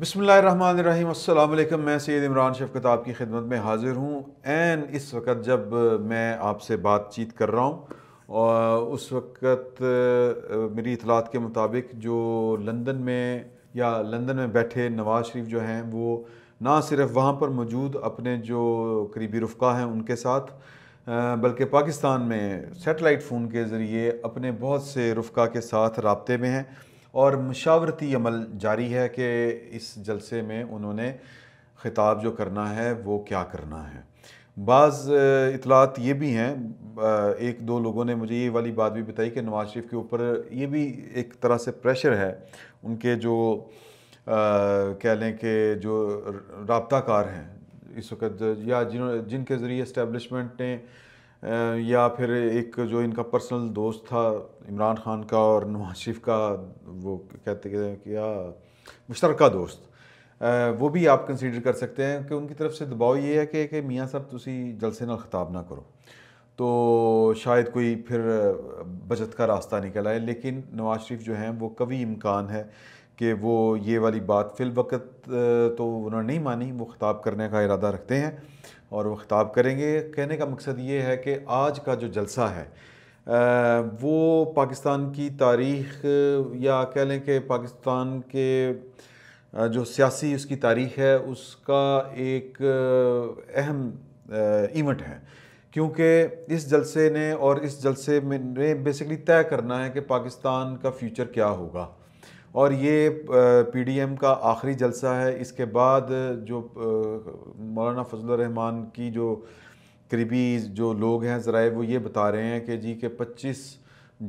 बसमीम मैं सैद इमरान शफकत आपकी खिदमत में हाज़िर हूँ एन इस वक्त जब मैं आपसे बातचीत कर रहा हूँ उस वक्त मेरी इतलात के मुताबिक जो लंदन में या लंदन में बैठे नवाज़ शरीफ जो हैं वो ना सिर्फ वहाँ पर मौजूद अपने जो करीबी रफ़ा हैं उनके साथ बल्कि पाकिस्तान में सेटेलाइट फ़ोन के ज़रिए अपने बहुत से रफ़ा के साथ रबते में हैं और मशावरती अमल जारी है कि इस जलसे में उन्होंने ख़िताब जो करना है वो क्या करना है बाज़ इतलात ये भी हैं एक दो लोगों ने मुझे ये वाली बात भी बताई कि नवाज़ शरीफ के ऊपर ये भी एक तरह से प्रेशर है उनके जो कह लें कि जो रबता कार हैं इस वक्त या जिन जिनके ज़रिए इस्टेबलिशमेंट ने या फिर एक जो इनका पर्सनल दोस्त था इमरान खान का और नवाज शरीफ का वो कहते हैं क्या मुश्तरका दोस्त वो भी आप कंसिडर कर सकते हैं कि उनकी तरफ से दबाव ये है कि, कि मियाँ साहब तुम जलसे न खिताब ना करो तो शायद कोई फिर बचत का रास्ता निकल आए लेकिन नवाज शरीफ जो हैं वो कभी इम्कान है कि वो ये वाली बात फिल वक्त तो उन्होंने नहीं मानी वो खिताब करने का इरादा रखते हैं और वो ख़िताब करेंगे कहने का मकसद ये है कि आज का जो जलसा है वो पाकिस्तान की तारीख या कह लें कि पाकिस्तान के जो सियासी उसकी तारीख है उसका एक अहम इवेंट है क्योंकि इस जलसे ने और इस जलसे में बेसिकली तय करना है कि पाकिस्तान का फ्यूचर क्या होगा और ये पीडीएम का आखिरी जलसा है इसके बाद जो मौलाना फजल रहमान की जो करीबी जो लोग हैं ज़राए वो ये बता रहे हैं कि जी के 25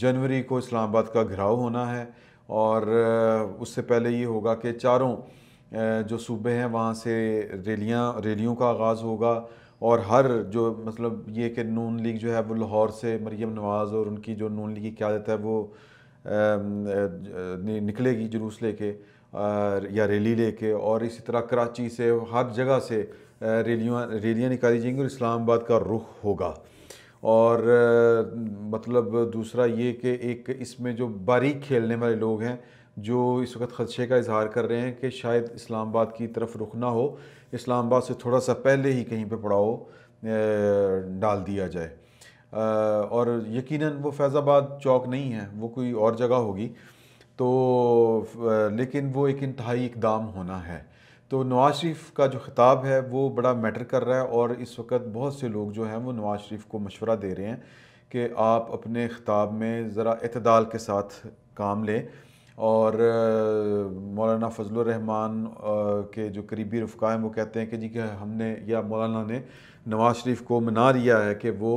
जनवरी को इस्लामाबाद का घिराव होना है और उससे पहले ये होगा कि चारों जो सूबे हैं वहाँ से रैलियाँ रैलियों का आगाज़ होगा और हर जो मतलब ये कि नून लीग जो है वो लाहौर से मरीम नवाज़ और उनकी जो नून लीग की क्यादत है वो निकलेगी जुलूस लेके या रैली लेके और इसी तरह कराची से हर जगह से रैलियाँ रैलियाँ निकाली जाएंगी और इस्लामाबाद का रुख होगा और मतलब दूसरा ये कि एक इसमें जो बारीक खेलने वाले लोग हैं जो इस वक्त खदशे का इजहार कर रहे हैं कि शायद इस्लामाबाद की तरफ रुख ना हो इस्लामाबाद से थोड़ा सा पहले ही कहीं पे पड़ाव डाल दिया जाए और यकीनन वो फैज़ाबाद चौक नहीं है वो कोई और जगह होगी तो लेकिन वो एक इंतहाई इकदाम होना है तो नवाज़ शरीफ का जो ख़िताब है वो बड़ा मैटर कर रहा है और इस वक्त बहुत से लोग जो हैं वो नवाज़ शरीफ को मशवरा दे रहे हैं कि आप अपने ख़िताब में ज़रा अतदाल के साथ काम लें और मौलाना फजल रहमान के जो करीबी रफ़ा हैं वो कहते हैं कि जी कि हमने या मौलाना ने नवाज़ शरीफ को मना लिया है कि वो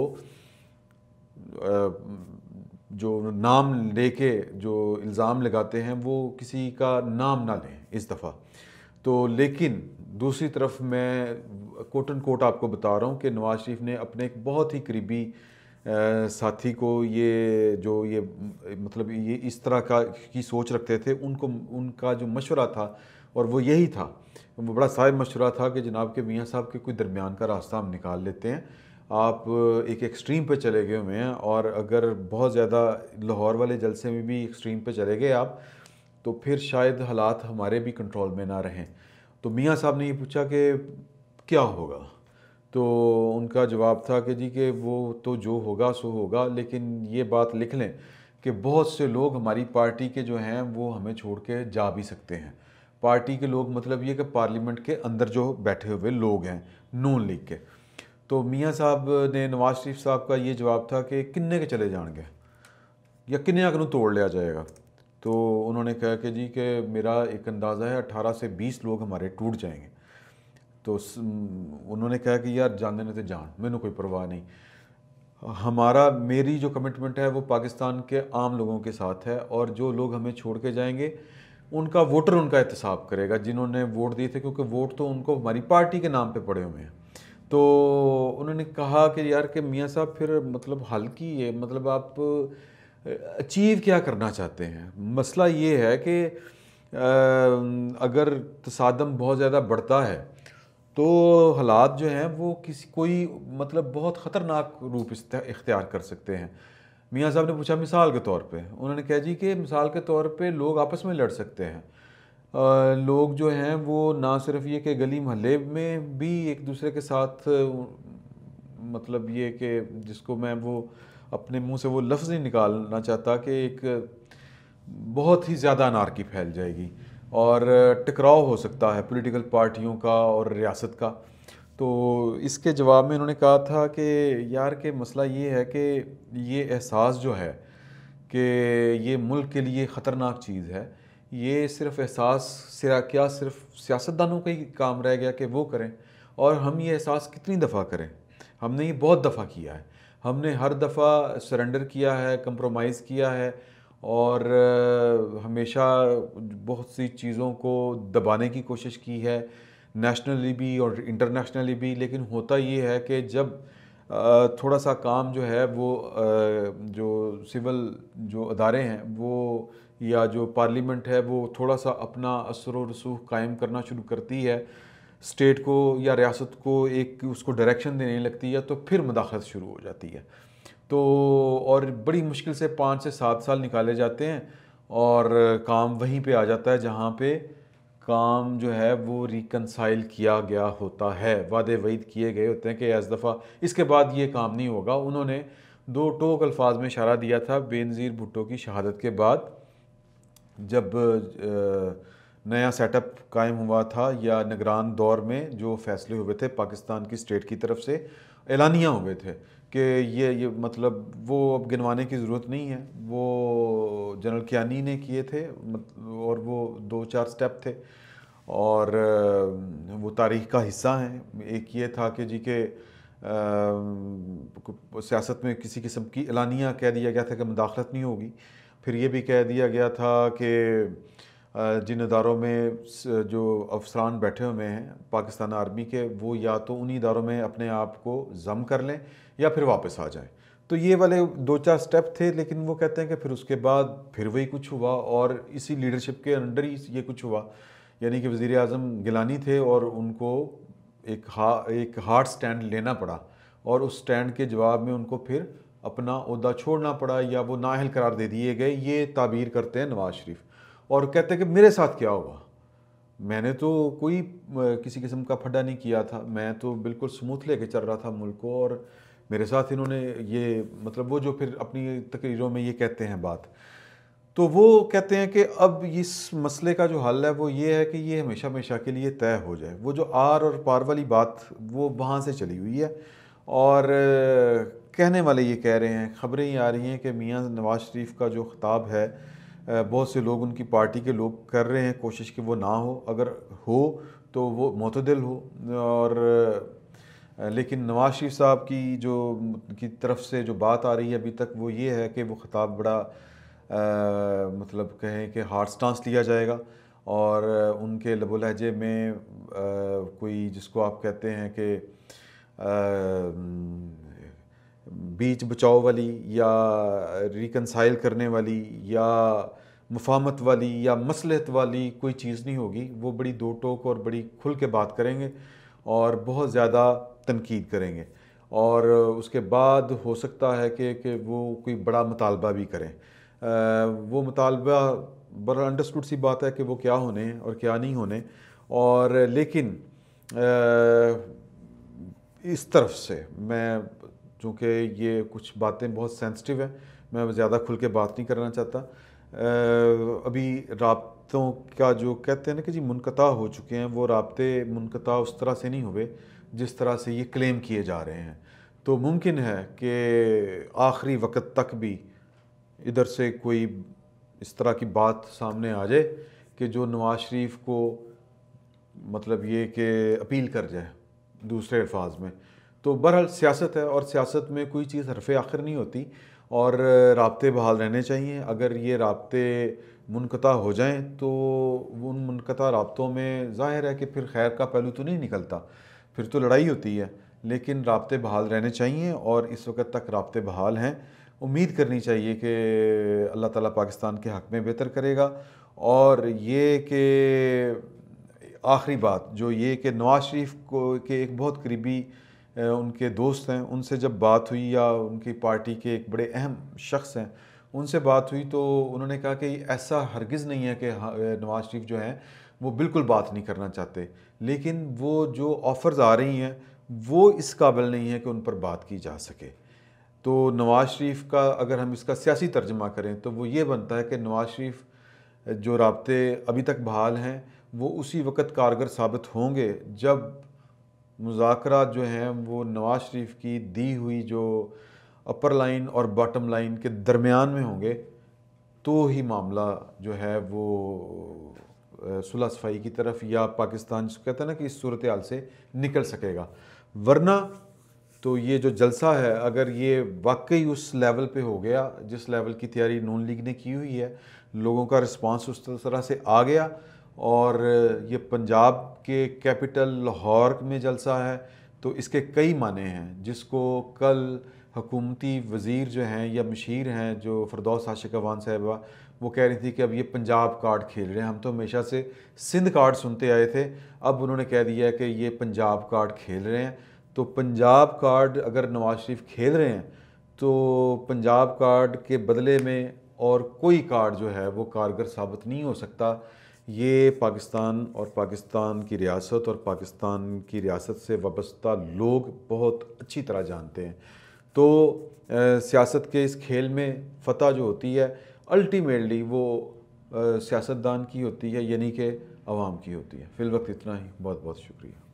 जो नाम लेके जो इल्ज़ाम लगाते हैं वो किसी का नाम ना लें इस दफ़ा तो लेकिन दूसरी तरफ मैं कोट एंड कोट आपको बता रहा हूँ कि नवाज़ शरीफ ने अपने एक बहुत ही करीबी साथी को ये जो ये मतलब ये इस तरह का की सोच रखते थे उनको उनका जो मशवरा था और वो यही था वो बड़ा साहिब मशवरा था कि जनाब के मियाँ साहब के कोई दरमियान का रास्ता हम निकाल लेते हैं आप एक एक्सट्रीम पे चले गए हुए हैं और अगर बहुत ज़्यादा लाहौर वाले जलसे में भी एक्सट्रीम पे चले गए आप तो फिर शायद हालात हमारे भी कंट्रोल में ना रहें तो मियाँ साहब ने ये पूछा कि क्या होगा तो उनका जवाब था कि जी कि वो तो जो होगा सो होगा लेकिन ये बात लिख लें कि बहुत से लोग हमारी पार्टी के जो हैं वो हमें छोड़ के जा भी सकते हैं पार्टी के लोग मतलब ये कि पार्लियामेंट के अंदर जो बैठे हुए लोग हैं नून लीग के तो मियाँ साहब ने नवाज़ शरीफ साहब का ये जवाब था कि किन्ने के चले जाएंगे या किन्ने अगर तोड़ लिया जाएगा तो उन्होंने कहा कि जी कि मेरा एक अंदाज़ा है अठारह से बीस लोग हमारे टूट जाएंगे तो उन्होंने कहा कि यार जाने ने तो जान मैंने कोई परवाह नहीं हमारा मेरी जो कमिटमेंट है वो पाकिस्तान के आम लोगों के साथ है और जो लोग हमें छोड़ के जाएंगे उनका वोटर उनका एहतसाब करेगा जिन्होंने वोट दिए थे क्योंकि वोट तो उनको हमारी पार्टी के नाम पे पड़े हुए हैं तो उन्होंने कहा कि यार कि मियाँ साहब फिर मतलब हल की है मतलब आप अचीव क्या करना चाहते हैं मसला ये है कि अगर तसादम बहुत ज़्यादा बढ़ता है तो हालात जो हैं वो किसी कोई मतलब बहुत ख़तरनाक रूप इख्तियार कर सकते हैं मियाँ साहब ने पूछा मिसाल के तौर पे उन्होंने कहा जी कि मिसाल के तौर पे लोग आपस में लड़ सकते हैं लोग जो हैं वो ना सिर्फ ये कि गली महल में भी एक दूसरे के साथ मतलब ये कि जिसको मैं वो अपने मुंह से वो लफ्ज़ नहीं निकालना चाहता कि एक बहुत ही ज़्यादा अनारकी फैल जाएगी और टकराव हो सकता है पॉलिटिकल पार्टियों का और रियासत का तो इसके जवाब में उन्होंने कहा था कि यार के मसला ये है कि ये एहसास जो है कि ये मुल्क के लिए ख़तरनाक चीज़ है ये सिर्फ एहसास सिरा क्या सिर्फ सियासतदानों का ही काम रह गया कि वो करें और हम ये एहसास कितनी दफ़ा करें हमने ये बहुत दफ़ा किया है हमने हर दफ़ा सरेंडर किया है कंप्रोमाइज़ किया है और हमेशा बहुत सी चीज़ों को दबाने की कोशिश की है नेशनली भी और इंटरनेशनली भी लेकिन होता ये है कि जब थोड़ा सा काम जो है वो जो सिविल जो अदारे हैं वो या जो पार्लियामेंट है वो थोड़ा सा अपना असर व रसूख कायम करना शुरू करती है स्टेट को या रियासत को एक उसको डायरेक्शन देने लगती है तो फिर मुदाखलत शुरू हो जाती है तो और बड़ी मुश्किल से पाँच से सात साल निकाले जाते हैं और काम वहीं पे आ जाता है जहाँ पे काम जो है वो रिकनसाइल किया गया होता है वादे वईद किए गए होते हैं कि इस दफ़ा इसके बाद ये काम नहीं होगा उन्होंने दो टोक अल्फाज में इशारा दिया था बेनज़ीर भुट्टो की शहादत के बाद जब नया सेटअप कायम हुआ था या निगरान दौर में जो फैसले हुए थे पाकिस्तान की स्टेट की तरफ से ऐलानिया हुए थे कि ये ये मतलब वो अब गिनवाने की ज़रूरत नहीं है वो जनरल कियानी ने किए थे और वो दो चार स्टेप थे और वो तारीख का हिस्सा हैं एक ये था कि जी के सियासत में किसी किस्म की एलानिया कह दिया गया था कि मुदाखलत नहीं होगी फिर ये भी कह दिया गया था कि जिन इदारों में जो अफसरान बैठे हुए हैं पाकिस्तान आर्मी के वो या तो उन्हीं इदारों में अपने आप को जम कर लें या फिर वापस आ जाएं तो ये वाले दो चार स्टेप थे लेकिन वो कहते हैं कि फिर उसके बाद फिर वही कुछ हुआ और इसी लीडरशिप के अंडर ही ये कुछ हुआ यानी कि वज़ी अजम गिलानी थे और उनको एक हा एक हार्ड स्टैंड लेना पड़ा और उस स्टैंड के जवाब में उनको फिर अपना अहदा छोड़ना पड़ा या वो नााहल करार दे दिए गए ये ताबीर करते हैं नवाज़ शरीफ और कहते हैं कि मेरे साथ क्या हुआ मैंने तो कोई किसी किस्म का फड्डा नहीं किया था मैं तो बिल्कुल स्मूथ लेके चल रहा था मुल्क को और मेरे साथ इन्होंने ये मतलब वो जो फिर अपनी तकरीरों में ये कहते हैं बात तो वो कहते हैं कि अब इस मसले का जो हल है वो ये है कि ये हमेशा हमेशा के लिए तय हो जाए वो जो आर और पार वाली बात वो वहाँ से चली हुई है और कहने वाले ये कह रहे हैं खबरें ये आ रही हैं कि मियाँ नवाज शरीफ का जो खिताब है बहुत से लोग उनकी पार्टी के लोग कर रहे हैं कोशिश कि वो ना हो अगर हो तो वो मतदिल हो और लेकिन नवाज शरीफ साहब की जो की तरफ से जो बात आ रही है अभी तक वो ये है कि वो खिताब बड़ा आ, मतलब कहें कि हार्ड स्टांस लिया जाएगा और उनके लब लहजे में आ, कोई जिसको आप कहते हैं कि बीच बचाओ वाली या रिकनसाइल करने वाली या मुफामत वाली या मसलहत वाली कोई चीज़ नहीं होगी वो बड़ी दो टोक और बड़ी खुल के बात करेंगे और बहुत ज़्यादा तनकीद करेंगे और उसके बाद हो सकता है कि कि वो कोई बड़ा मुतालबा भी करें आ, वो मुतालबा बड़ा अंडरस्टूड सी बात है कि वो क्या होने और क्या नहीं होने और लेकिन आ, इस तरफ से मैं चूँकि ये कुछ बातें बहुत सेंसिटिव हैं मैं ज़्यादा खुल के बात नहीं करना चाहता अभी रबतों का जो कहते हैं ना कि जी मुनकता हो चुके हैं वो रबते मुनकता उस तरह से नहीं हुए जिस तरह से ये क्लेम किए जा रहे हैं तो मुमकिन है कि आखिरी वक्त तक भी इधर से कोई इस तरह की बात सामने आ जाए कि जो नवाज शरीफ को मतलब ये कि अपील कर जाए दूसरे अल्फाज में तो बहरहाल सियासत है और सियासत में कोई चीज़ हरफ आखिर नहीं होती और रबते बहाल रहने चाहिए अगर ये रबते मुनक़ा हो जाएँ तो उन मुनक़ा रबतों में ज़ाहिर है कि फिर खैर का पहलू तो नहीं निकलता फिर तो लड़ाई होती है लेकिन रबते बहाल रहने चाहिए और इस वक्त तक रबते बहाल हैं उम्मीद करनी चाहिए कि अल्लाह ताला पाकिस्तान के हक़ में बेहतर करेगा और ये कि आखिरी बात जो ये कि नवाज़ शरीफ को के एक बहुत करीबी उनके दोस्त हैं उनसे जब बात हुई या उनकी पार्टी के एक बड़े अहम शख्स हैं उनसे बात हुई तो उन्होंने कहा कि ऐसा हरगिज़ नहीं है कि हाँ, नवाज़ शरीफ जो हैं वो बिल्कुल बात नहीं करना चाहते लेकिन वो जो ऑफ़र्स आ रही हैं वो इस काबिल नहीं है कि उन पर बात की जा सके तो नवाज़ शरीफ का अगर हम इसका सियासी तर्जमा करें तो वो ये बनता है कि नवाज़ शरीफ जो रबते अभी तक बहाल हैं वो उसी वक्त कारगर साबित होंगे जब मुजाकर जो हैं वो नवाज़ शरीफ की दी हुई जो अपर लाइन और बॉटम लाइन के दरमियान में होंगे तो ही मामला जो है वो सुलह सफाई की तरफ या पाकिस्तान जिसको कहते हैं ना कि इस सूरत हाल से निकल सकेगा वरना तो ये जो जलसा है अगर ये वाकई उस लेवल पे हो गया जिस लेवल की तैयारी नून लीग ने की हुई है लोगों का रिस्पांस उस तरह से आ गया और ये पंजाब के कैपिटल लाहौर में जलसा है तो इसके कई माने हैं जिसको कल हकूमती वज़ीर जो हैं या मशीर हैं जो फरदौस आशिक अवान साहबा वो कह रही थी कि अब ये पंजाब कार्ड खेल रहे हैं हम तो हमेशा से सिंध कार्ड सुनते आए थे अब उन्होंने कह दिया कि ये पंजाब कार्ड खेल रहे हैं तो पंजाब कार्ड अगर नवाज शरीफ खेल रहे हैं तो पंजाब कार्ड के बदले में और कोई कार्ड जो है वो कारगर साबित नहीं हो सकता ये पाकिस्तान और पाकिस्तान की रियासत और पाकिस्तान की रियासत से वाबस्ता लोग बहुत अच्छी तरह जानते हैं तो सियासत के इस खेल में फतह जो होती है अल्टीमेटली वो सियासतदान की होती है यानी कि आवाम की होती है फ़िलवक्त इतना ही बहुत बहुत शुक्रिया